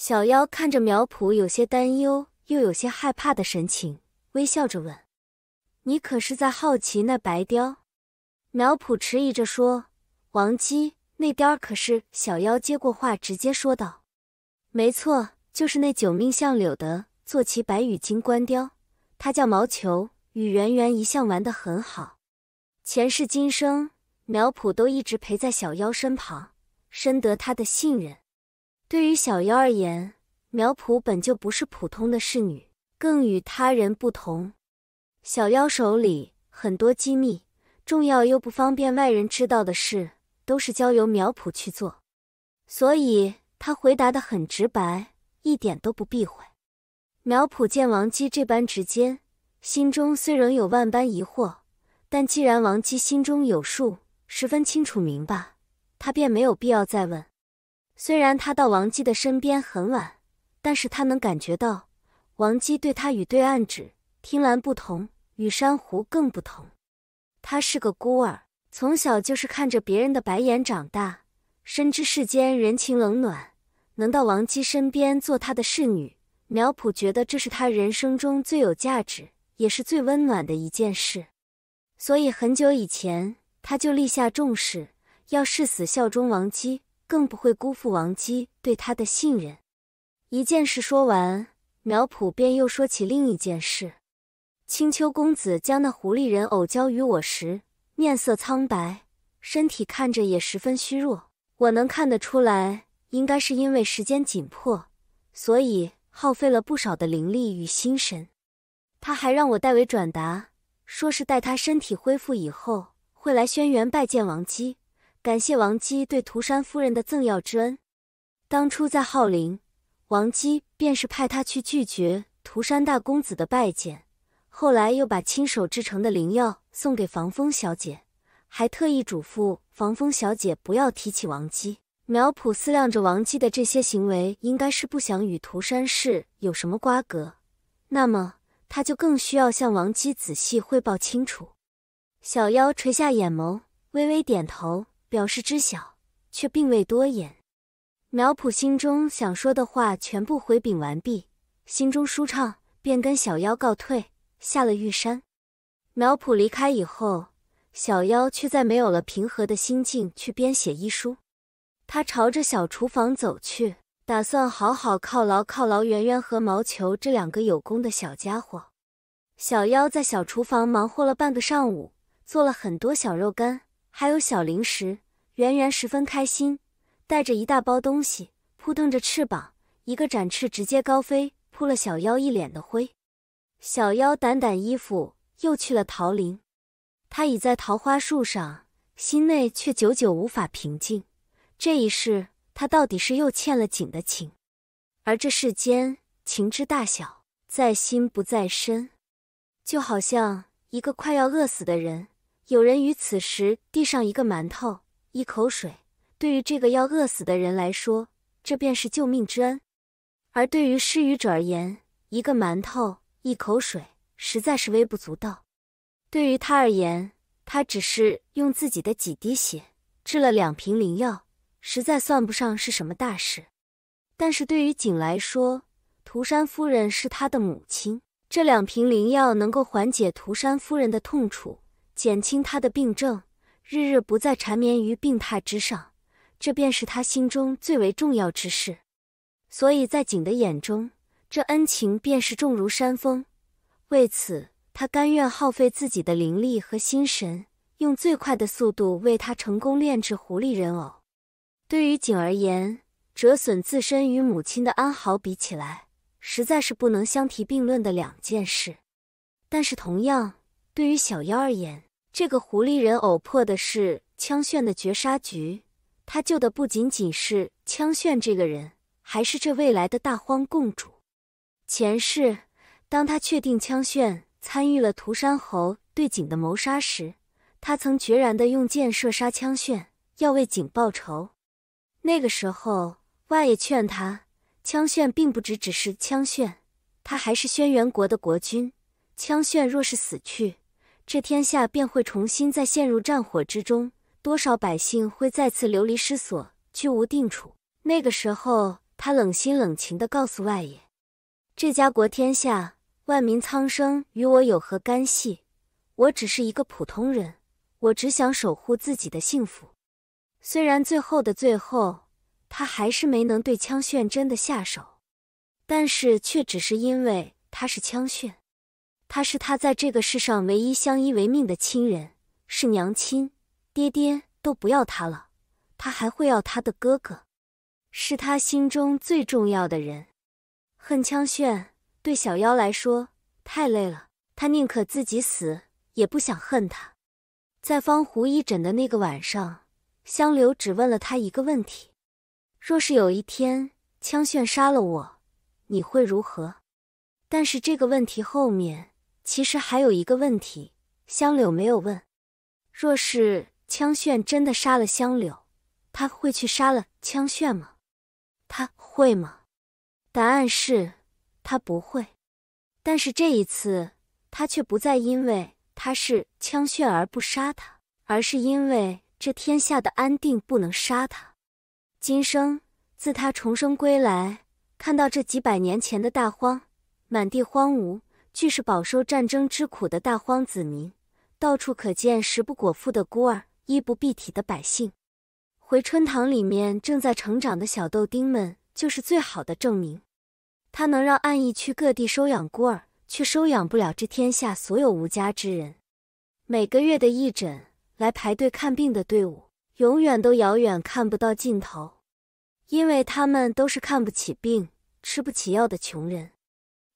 小妖看着苗圃有些担忧又有些害怕的神情，微笑着问：“你可是在好奇那白雕？”苗圃迟疑着说：“王姬那雕儿可是……”小妖接过话，直接说道：“没错，就是那九命相柳的坐骑白羽金冠雕，它叫毛球，与圆圆一向玩得很好。前世今生，苗圃都一直陪在小妖身旁，深得他的信任。”对于小妖而言，苗圃本就不是普通的侍女，更与他人不同。小妖手里很多机密、重要又不方便外人知道的事，都是交由苗圃去做，所以她回答的很直白，一点都不避讳。苗圃见王姬这般直接，心中虽仍有万般疑惑，但既然王姬心中有数，十分清楚明白，她便没有必要再问。虽然他到王姬的身边很晚，但是他能感觉到，王姬对他与对岸指听兰不同，与珊瑚更不同。他是个孤儿，从小就是看着别人的白眼长大，深知世间人情冷暖。能到王姬身边做他的侍女，苗圃觉得这是他人生中最有价值，也是最温暖的一件事。所以很久以前，他就立下重誓，要誓死效忠王姬。更不会辜负王姬对他的信任。一件事说完，苗圃便又说起另一件事。青丘公子将那狐狸人偶交于我时，面色苍白，身体看着也十分虚弱。我能看得出来，应该是因为时间紧迫，所以耗费了不少的灵力与心神。他还让我代为转达，说是待他身体恢复以后，会来轩辕拜见王姬。感谢王姬对涂山夫人的赠药之恩。当初在号陵，王姬便是派他去拒绝涂山大公子的拜见，后来又把亲手制成的灵药送给防风小姐，还特意嘱咐防风小姐不要提起王姬。苗圃思量着王姬的这些行为，应该是不想与涂山氏有什么瓜葛，那么他就更需要向王姬仔细汇报清楚。小妖垂下眼眸，微微点头。表示知晓，却并未多言。苗圃心中想说的话全部回禀完毕，心中舒畅，便跟小妖告退，下了玉山。苗圃离开以后，小妖却再没有了平和的心境去编写医书。他朝着小厨房走去，打算好好犒劳犒劳圆圆和毛球这两个有功的小家伙。小妖在小厨房忙活了半个上午，做了很多小肉干。还有小零食，圆圆十分开心，带着一大包东西，扑腾着翅膀，一个展翅直接高飞，扑了小妖一脸的灰。小妖掸掸衣服，又去了桃林。他倚在桃花树上，心内却久久无法平静。这一世，他到底是又欠了景的情？而这世间，情之大小，在心不在身。就好像一个快要饿死的人。有人于此时递上一个馒头，一口水。对于这个要饿死的人来说，这便是救命之恩；而对于施予者而言，一个馒头，一口水，实在是微不足道。对于他而言，他只是用自己的几滴血治了两瓶灵药，实在算不上是什么大事。但是对于景来说，涂山夫人是他的母亲，这两瓶灵药能够缓解涂山夫人的痛楚。减轻他的病症，日日不再缠绵于病榻之上，这便是他心中最为重要之事。所以在景的眼中，这恩情便是重如山峰。为此，他甘愿耗费自己的灵力和心神，用最快的速度为他成功炼制狐狸人偶。对于景而言，折损自身与母亲的安好比起来，实在是不能相提并论的两件事。但是，同样对于小妖而言，这个狐狸人偶破的是枪炫的绝杀局，他救的不仅仅是枪炫这个人，还是这未来的大荒共主。前世，当他确定枪炫参与了涂山侯对景的谋杀时，他曾决然的用箭射杀枪炫，要为景报仇。那个时候，外爷劝他，枪炫并不只只是枪炫，他还是轩辕国的国君。枪炫若是死去，这天下便会重新再陷入战火之中，多少百姓会再次流离失所，居无定处。那个时候，他冷心冷情地告诉外爷：“这家国天下，万民苍生与我有何干系？我只是一个普通人，我只想守护自己的幸福。”虽然最后的最后，他还是没能对枪炫真的下手，但是却只是因为他是枪炫。他是他在这个世上唯一相依为命的亲人，是娘亲、爹爹都不要他了，他还会要他的哥哥，是他心中最重要的人。恨枪炫对小妖来说太累了，他宁可自己死也不想恨他。在方湖一诊的那个晚上，香流只问了他一个问题：若是有一天枪炫杀了我，你会如何？但是这个问题后面。其实还有一个问题，香柳没有问。若是枪炫真的杀了香柳，他会去杀了枪炫吗？他会吗？答案是他不会。但是这一次，他却不再因为他是枪炫而不杀他，而是因为这天下的安定不能杀他。今生自他重生归来，看到这几百年前的大荒，满地荒芜。俱是饱受战争之苦的大荒子民，到处可见食不果腹的孤儿、衣不蔽体的百姓。回春堂里面正在成长的小豆丁们就是最好的证明。他能让暗疫去各地收养孤儿，却收养不了这天下所有无家之人。每个月的义诊，来排队看病的队伍永远都遥远看不到尽头，因为他们都是看不起病、吃不起药的穷人。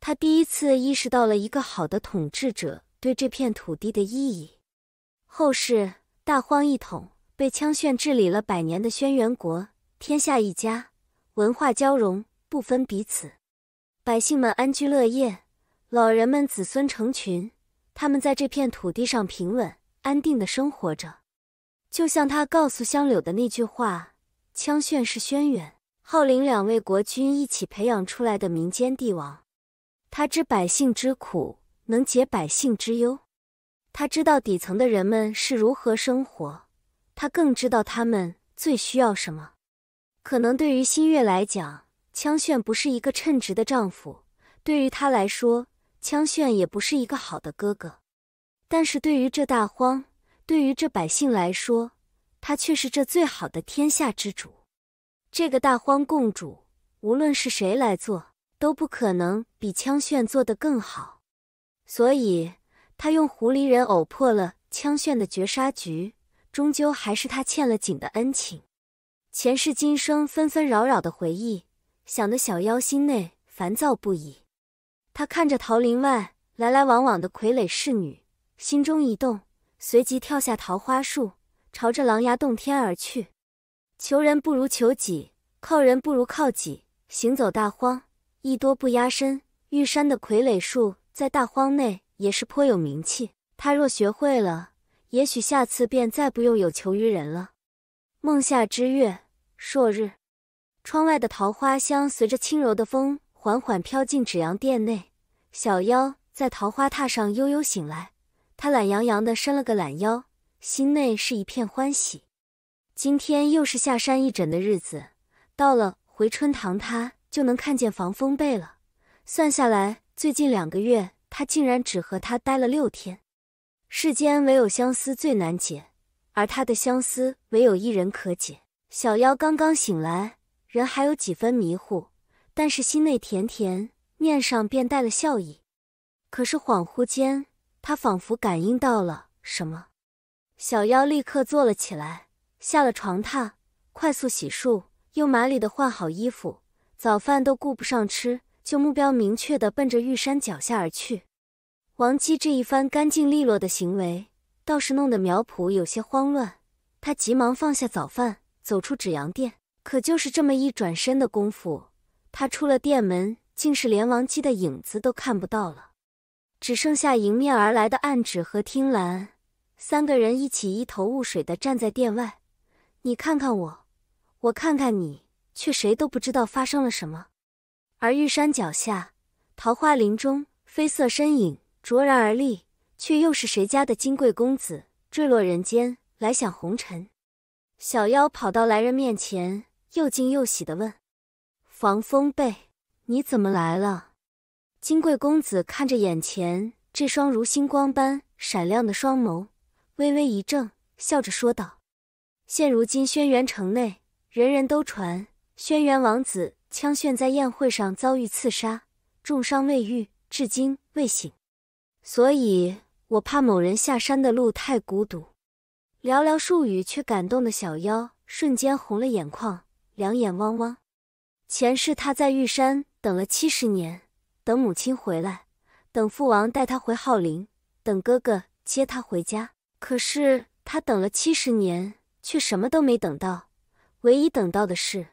他第一次意识到了一个好的统治者对这片土地的意义。后世大荒一统，被羌炫治理了百年的轩辕国，天下一家，文化交融，不分彼此，百姓们安居乐业，老人们子孙成群，他们在这片土地上平稳安定的生活着。就像他告诉香柳的那句话：“羌炫是轩辕号令两位国君一起培养出来的民间帝王。”他知百姓之苦，能解百姓之忧。他知道底层的人们是如何生活，他更知道他们最需要什么。可能对于新月来讲，枪炫不是一个称职的丈夫；对于他来说，枪炫也不是一个好的哥哥。但是对于这大荒，对于这百姓来说，他却是这最好的天下之主。这个大荒共主，无论是谁来做。都不可能比枪炫做得更好，所以他用狐狸人偶破了枪炫的绝杀局，终究还是他欠了景的恩情。前世今生纷纷扰扰的回忆，想得小妖心内烦躁不已。他看着桃林外来来往往的傀儡侍女，心中一动，随即跳下桃花树，朝着狼牙洞天而去。求人不如求己，靠人不如靠己，行走大荒。艺多不压身，玉山的傀儡术在大荒内也是颇有名气。他若学会了，也许下次便再不用有求于人了。梦夏之月，朔日，窗外的桃花香随着轻柔的风缓缓飘进止阳殿内。小妖在桃花榻上悠悠醒来，他懒洋洋地伸了个懒腰，心内是一片欢喜。今天又是下山一诊的日子，到了回春堂，他。就能看见防风被了。算下来，最近两个月，他竟然只和他待了六天。世间唯有相思最难解，而他的相思，唯有一人可解。小妖刚刚醒来，人还有几分迷糊，但是心内甜甜，面上便带了笑意。可是恍惚间，他仿佛感应到了什么，小妖立刻坐了起来，下了床榻，快速洗漱，又麻利的换好衣服。早饭都顾不上吃，就目标明确地奔着玉山脚下而去。王姬这一番干净利落的行为，倒是弄得苗圃有些慌乱。他急忙放下早饭，走出止阳殿。可就是这么一转身的功夫，他出了殿门，竟是连王姬的影子都看不到了，只剩下迎面而来的暗指和听澜三个人一起一头雾水地站在殿外。你看看我，我看看你。却谁都不知道发生了什么，而玉山脚下桃花林中，绯色身影卓然而立，却又是谁家的金贵公子坠落人间来享红尘？小妖跑到来人面前，又惊又喜地问：“防风被，你怎么来了？”金贵公子看着眼前这双如星光般闪亮的双眸，微微一怔，笑着说道：“现如今轩辕城内，人人都传。”轩辕王子枪炫在宴会上遭遇刺杀，重伤未愈，至今未醒。所以，我怕某人下山的路太孤独。寥寥数语，却感动的小妖瞬间红了眼眶，两眼汪汪。前世他在玉山等了七十年，等母亲回来，等父王带他回浩林，等哥哥接他回家。可是，他等了七十年，却什么都没等到。唯一等到的是。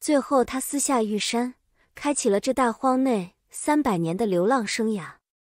最后，他私下玉山，开启了这大荒内三百年的流浪生涯。